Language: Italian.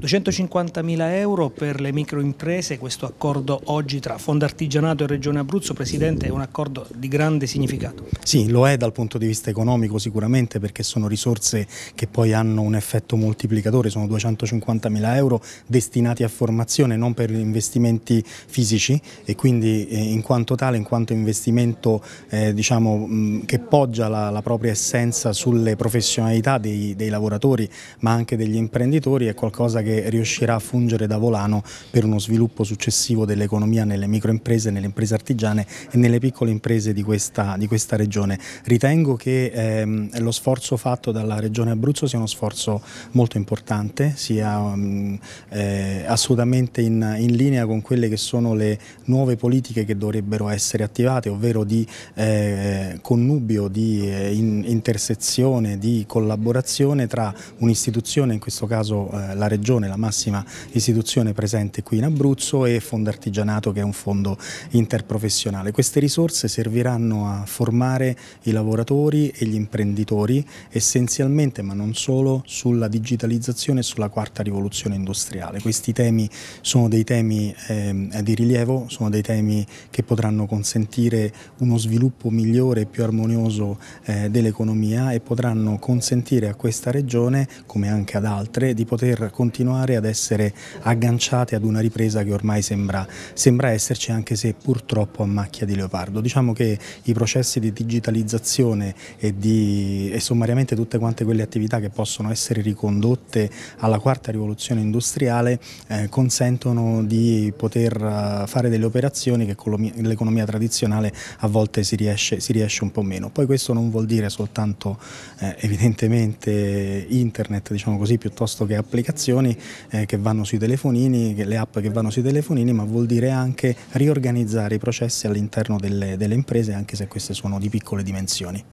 250.000 euro per le microimprese, questo accordo oggi tra Fondo Artigianato e Regione Abruzzo, Presidente, è un accordo di grande significato. Sì, lo è dal punto di vista economico sicuramente perché sono risorse che poi hanno un effetto moltiplicatore, sono 250.000 euro destinati a formazione, non per investimenti fisici e quindi eh, in quanto tale, in quanto investimento eh, diciamo, che poggia la, la, propria essenza sulle professionalità dei, dei lavoratori ma anche degli imprenditori è qualcosa che che riuscirà a fungere da volano per uno sviluppo successivo dell'economia nelle microimprese, nelle imprese artigiane e nelle piccole imprese di questa, di questa regione. Ritengo che ehm, lo sforzo fatto dalla regione Abruzzo sia uno sforzo molto importante, sia mh, ehm, eh, assolutamente in, in, linea con quelle che sono le nuove politiche che dovrebbero essere attivate, ovvero di eh, connubio, di eh, in, intersezione, di collaborazione tra un'istituzione, in questo caso eh, la regione, Regione, la massima istituzione presente qui in Abruzzo e Fondo Artigianato che è un fondo interprofessionale. Queste risorse serviranno a formare i lavoratori e gli imprenditori essenzialmente ma non solo sulla digitalizzazione e sulla quarta rivoluzione industriale. Questi temi sono dei temi ehm, eh, di rilievo, sono dei temi che potranno consentire uno sviluppo migliore e più armonioso eh, dell'economia e potranno consentire a questa regione, come anche ad altre, di poter continuare continuare ad essere agganciate ad una ripresa che ormai sembra, sembra esserci anche se purtroppo a macchia di leopardo. Diciamo che i processi di digitalizzazione e, di, e sommariamente tutte quante quelle attività che possono essere ricondotte alla quarta rivoluzione industriale eh, consentono di poter eh, fare delle operazioni che con l'economia tradizionale a volte si riesce, si riesce, un po' meno. Poi questo non vuol dire soltanto eh, evidentemente internet diciamo così, piuttosto che applicazioni, eh, che vanno sui telefonini, le app che vanno sui telefonini, ma vuol dire anche riorganizzare i processi all'interno delle, delle imprese, anche se queste sono di piccole dimensioni.